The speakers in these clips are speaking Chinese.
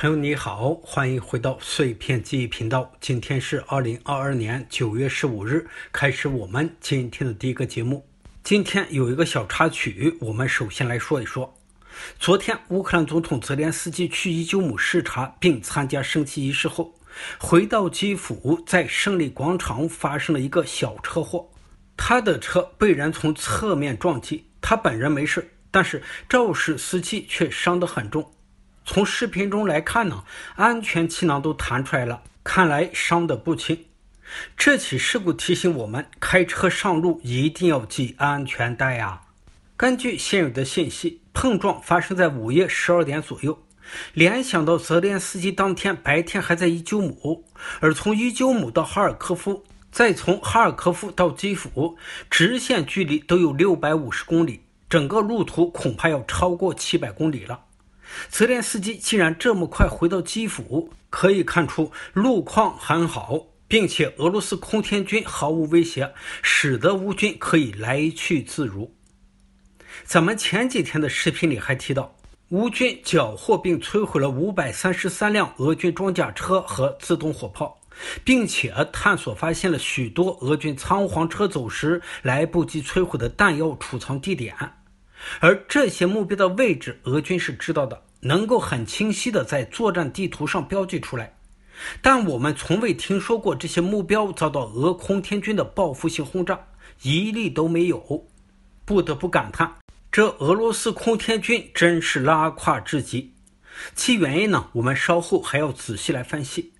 朋友你好，欢迎回到碎片记忆频道。今天是二零二二年九月十五日，开始我们今天的第一个节目。今天有一个小插曲，我们首先来说一说。昨天，乌克兰总统泽连斯基去伊久姆视察并参加升旗仪式后，回到基辅，在胜利广场发生了一个小车祸。他的车被人从侧面撞击，他本人没事，但是肇事司机却伤得很重。从视频中来看呢，安全气囊都弹出来了，看来伤得不轻。这起事故提醒我们，开车上路一定要系安全带呀。根据现有的信息，碰撞发生在午夜十二点左右。联想到泽连斯基当天白天还在伊久姆，而从伊久姆到哈尔科夫，再从哈尔科夫到基辅，直线距离都有六百五十公里，整个路途恐怕要超过七百公里了。泽连斯基竟然这么快回到基辅，可以看出路况很好，并且俄罗斯空天军毫无威胁，使得乌军可以来去自如。咱们前几天的视频里还提到，乌军缴获并摧毁了五百三十三辆俄军装甲车和自动火炮，并且探索发现了许多俄军仓皇撤走时来不及摧毁的弹药储藏地点，而这些目标的位置，俄军是知道的。能够很清晰地在作战地图上标记出来，但我们从未听说过这些目标遭到俄空天军的报复性轰炸，一例都没有。不得不感叹，这俄罗斯空天军真是拉胯至极。其原因呢，我们稍后还要仔细来分析。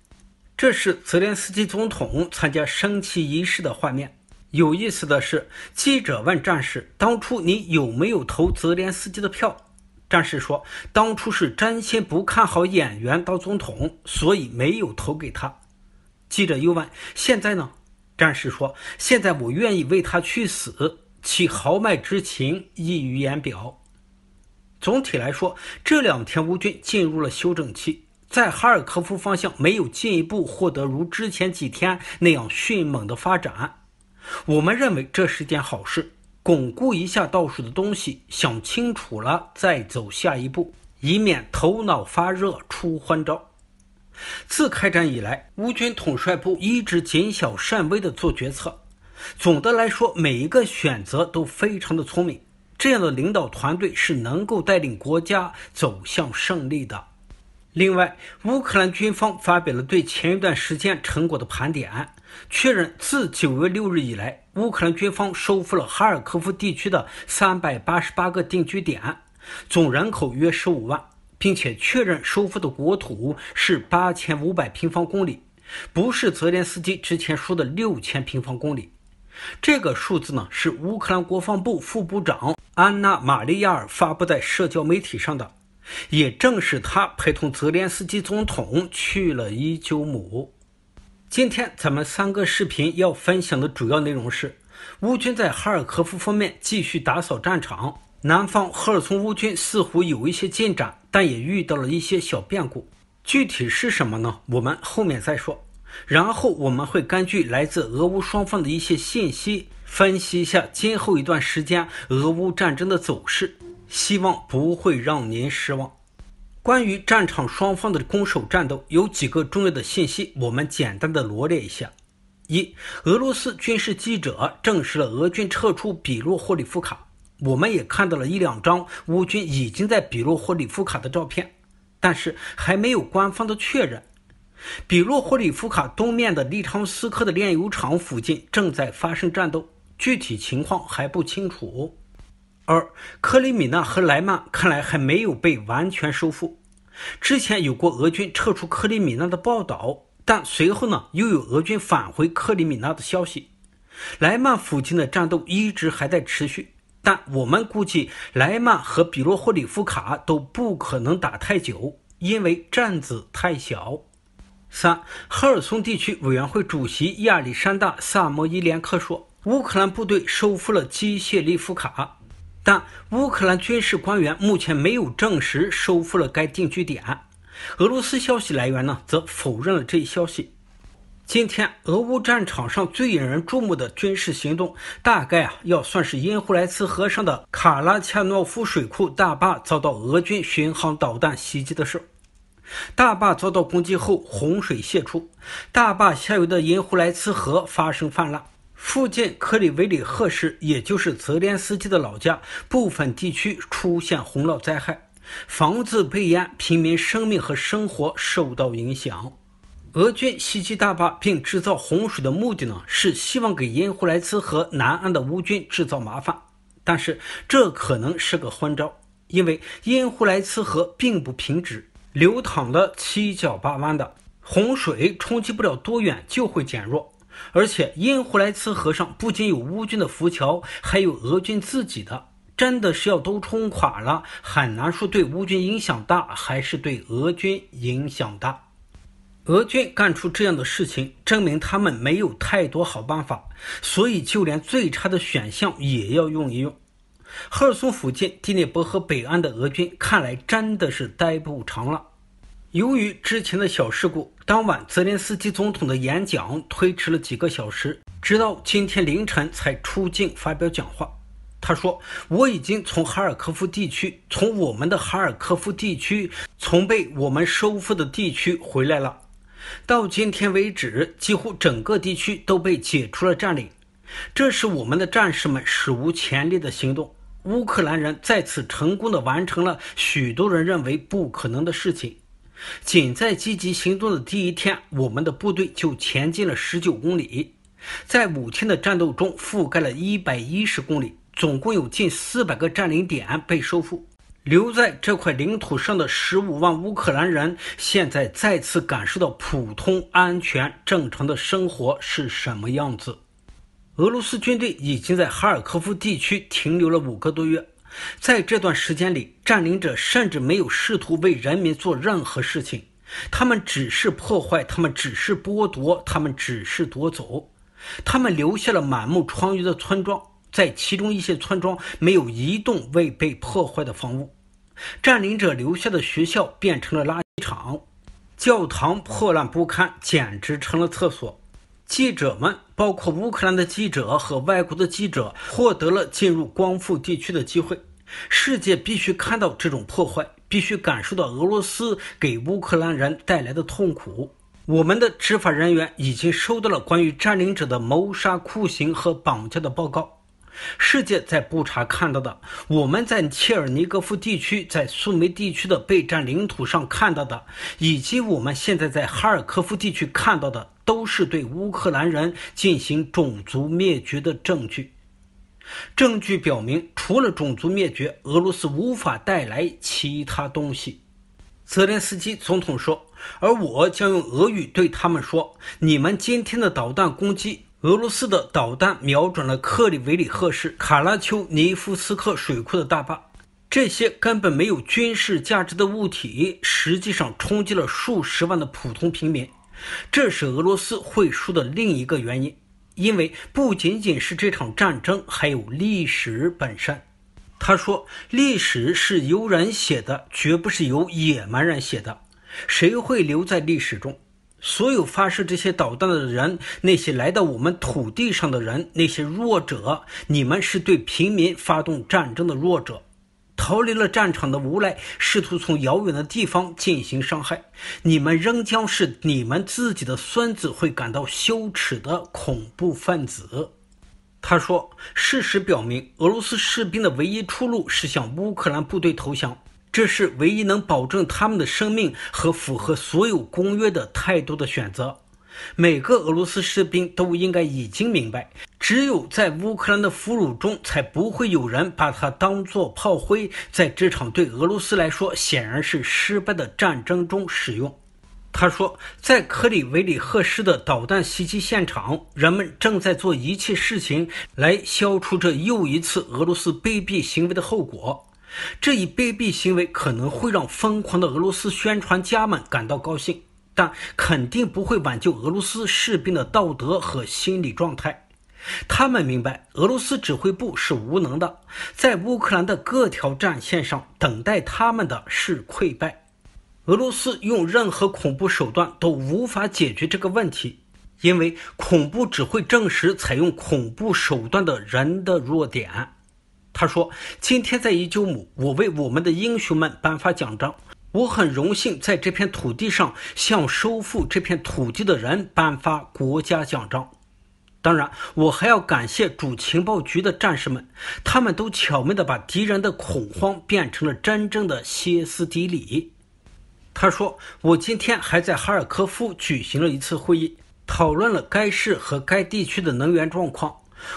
这是泽连斯基总统参加升旗仪式的画面。有意思的是，记者问战士：“当初你有没有投泽连斯基的票？”战士说：“当初是真心不看好演员当总统，所以没有投给他。”记者又问：“现在呢？”战士说：“现在我愿意为他去死，其豪迈之情溢于言表。”总体来说，这两天乌军进入了休整期，在哈尔科夫方向没有进一步获得如之前几天那样迅猛的发展，我们认为这是件好事。巩固一下倒数的东西，想清楚了再走下一步，以免头脑发热出欢招。自开战以来，乌军统帅部一直谨小慎微地做决策。总的来说，每一个选择都非常的聪明。这样的领导团队是能够带领国家走向胜利的。另外，乌克兰军方发表了对前一段时间成果的盘点，确认自九月六日以来，乌克兰军方收复了哈尔科夫地区的三百八十八个定居点，总人口约十五万，并且确认收复的国土是八千五百平方公里，不是泽连斯基之前说的六千平方公里。这个数字呢，是乌克兰国防部副部长安娜·马利亚尔发布在社交媒体上的。也正是他陪同泽连斯基总统去了伊久姆。今天咱们三个视频要分享的主要内容是：乌军在哈尔科夫方面继续打扫战场，南方赫尔松乌军似乎有一些进展，但也遇到了一些小变故。具体是什么呢？我们后面再说。然后我们会根据来自俄乌双方的一些信息，分析一下今后一段时间俄乌战争的走势。希望不会让您失望。关于战场双方的攻守战斗，有几个重要的信息，我们简单的罗列一下：一、俄罗斯军事记者证实了俄军撤出比洛霍里夫卡，我们也看到了一两张乌军已经在比洛霍里夫卡的照片，但是还没有官方的确认。比洛霍里夫卡东面的利昌斯克的炼油厂附近正在发生战斗，具体情况还不清楚。二克里米纳和莱曼看来还没有被完全收复，之前有过俄军撤出克里米纳的报道，但随后呢又有俄军返回克里米纳的消息。莱曼附近的战斗一直还在持续，但我们估计莱曼和比洛霍里夫卡都不可能打太久，因为战子太小。三赫尔松地区委员会主席亚历山大·萨摩伊连科说，乌克兰部队收复了基谢利夫卡。但乌克兰军事官员目前没有证实收复了该定居点，俄罗斯消息来源呢则否认了这一消息。今天，俄乌战场上最引人注目的军事行动，大概啊要算是因胡莱茨河上的卡拉恰诺夫水库大坝遭到俄军巡航导弹袭击的事。大坝遭到攻击后，洪水泄出，大坝下游的银湖莱茨河发生泛滥。附近克里维里赫市，也就是泽连斯基的老家，部分地区出现洪涝灾害，房子被淹，平民生命和生活受到影响。俄军袭击大坝并制造洪水的目的呢，是希望给因胡莱茨河南岸的乌军制造麻烦。但是这可能是个昏招，因为因胡莱茨河并不平直，流淌的七角八弯的，洪水冲击不了多远就会减弱。而且，因胡莱茨河上不仅有乌军的浮桥，还有俄军自己的，真的是要都冲垮了，很难说对乌军影响大还是对俄军影响大。俄军干出这样的事情，证明他们没有太多好办法，所以就连最差的选项也要用一用。赫尔松附近第聂伯河北岸的俄军，看来真的是待不长了。由于之前的小事故，当晚泽连斯基总统的演讲推迟了几个小时，直到今天凌晨才出镜发表讲话。他说：“我已经从哈尔科夫地区，从我们的哈尔科夫地区，从被我们收复的地区回来了。到今天为止，几乎整个地区都被解除了占领。这是我们的战士们史无前例的行动。乌克兰人再次成功的完成了许多人认为不可能的事情。”仅在积极行动的第一天，我们的部队就前进了十九公里，在五天的战斗中覆盖了一百一十公里，总共有近四百个占领点被收复。留在这块领土上的十五万乌克兰人，现在再次感受到普通安全、正常的生活是什么样子。俄罗斯军队已经在哈尔科夫地区停留了五个多月。在这段时间里，占领者甚至没有试图为人民做任何事情，他们只是破坏，他们只是剥夺，他们只是夺走。他们留下了满目疮痍的村庄，在其中一些村庄，没有一栋未被破坏的房屋。占领者留下的学校变成了垃圾场，教堂破烂不堪，简直成了厕所。记者们，包括乌克兰的记者和外国的记者，获得了进入光复地区的机会。世界必须看到这种破坏，必须感受到俄罗斯给乌克兰人带来的痛苦。我们的执法人员已经收到了关于占领者的谋杀、酷刑和绑架的报告。世界在布查看到的，我们在切尔尼戈夫地区、在苏梅地区的被占领土上看到的，以及我们现在在哈尔科夫地区看到的，都是对乌克兰人进行种族灭绝的证据。证据表明，除了种族灭绝，俄罗斯无法带来其他东西。泽连斯基总统说：“而我将用俄语对他们说，你们今天的导弹攻击，俄罗斯的导弹瞄准了克里维里赫市卡拉丘尼夫斯克水库的大坝。这些根本没有军事价值的物体，实际上冲击了数十万的普通平民。这是俄罗斯会输的另一个原因。”因为不仅仅是这场战争，还有历史本身。他说：“历史是由人写的，绝不是由野蛮人写的。谁会留在历史中？所有发射这些导弹的人，那些来到我们土地上的人，那些弱者，你们是对平民发动战争的弱者。”逃离了战场的无赖，试图从遥远的地方进行伤害。你们仍将是你们自己的孙子会感到羞耻的恐怖分子。他说，事实表明，俄罗斯士兵的唯一出路是向乌克兰部队投降，这是唯一能保证他们的生命和符合所有公约的态度的选择。每个俄罗斯士兵都应该已经明白。只有在乌克兰的俘虏中，才不会有人把它当作炮灰，在这场对俄罗斯来说显然是失败的战争中使用。他说，在克里维里赫市的导弹袭击现场，人们正在做一切事情来消除这又一次俄罗斯卑鄙行为的后果。这一卑鄙行为可能会让疯狂的俄罗斯宣传家们感到高兴，但肯定不会挽救俄罗斯士兵的道德和心理状态。他们明白，俄罗斯指挥部是无能的，在乌克兰的各条战线上等待他们的是溃败。俄罗斯用任何恐怖手段都无法解决这个问题，因为恐怖只会证实采用恐怖手段的人的弱点。他说：“今天在伊久姆，我为我们的英雄们颁发奖章。我很荣幸在这片土地上向收复这片土地的人颁发国家奖章。”当然，我还要感谢主情报局的战士们，他们都巧妙地把敌人的恐慌变成了真正的歇斯底里。他说：“我今天还在哈尔科夫举行了一次会议，讨论了该市和该地区的能源状况。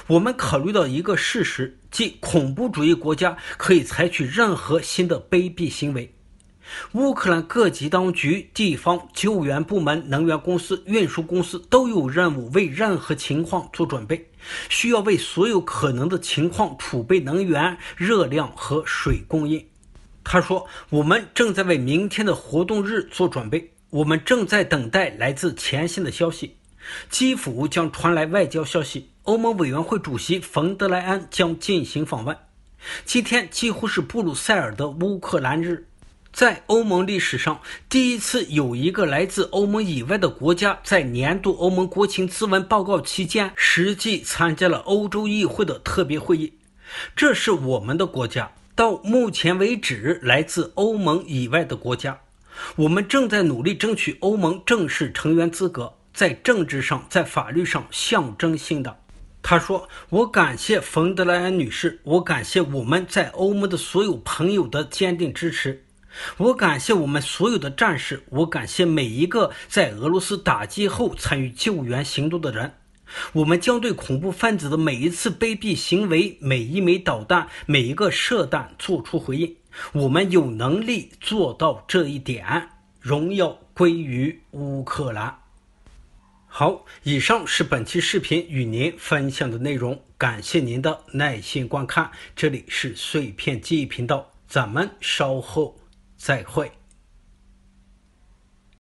我们考虑到一个事实，即恐怖主义国家可以采取任何新的卑鄙行为。”乌克兰各级当局、地方救援部门、能源公司、运输公司都有任务为任何情况做准备，需要为所有可能的情况储备能源、热量和水供应。他说：“我们正在为明天的活动日做准备，我们正在等待来自前线的消息。基辅将传来外交消息，欧盟委员会主席冯德莱恩将进行访问。今天几乎是布鲁塞尔的乌克兰日。”在欧盟历史上，第一次有一个来自欧盟以外的国家在年度欧盟国情咨文报告期间实际参加了欧洲议会的特别会议。这是我们的国家。到目前为止，来自欧盟以外的国家，我们正在努力争取欧盟正式成员资格，在政治上、在法律上象征性的。他说：“我感谢冯德莱恩女士，我感谢我们在欧盟的所有朋友的坚定支持。”我感谢我们所有的战士，我感谢每一个在俄罗斯打击后参与救援行动的人。我们将对恐怖分子的每一次卑鄙行为、每一枚导弹、每一个射弹做出回应。我们有能力做到这一点。荣耀归于乌克兰。好，以上是本期视频与您分享的内容，感谢您的耐心观看。这里是碎片记忆频道，咱们稍后。再会。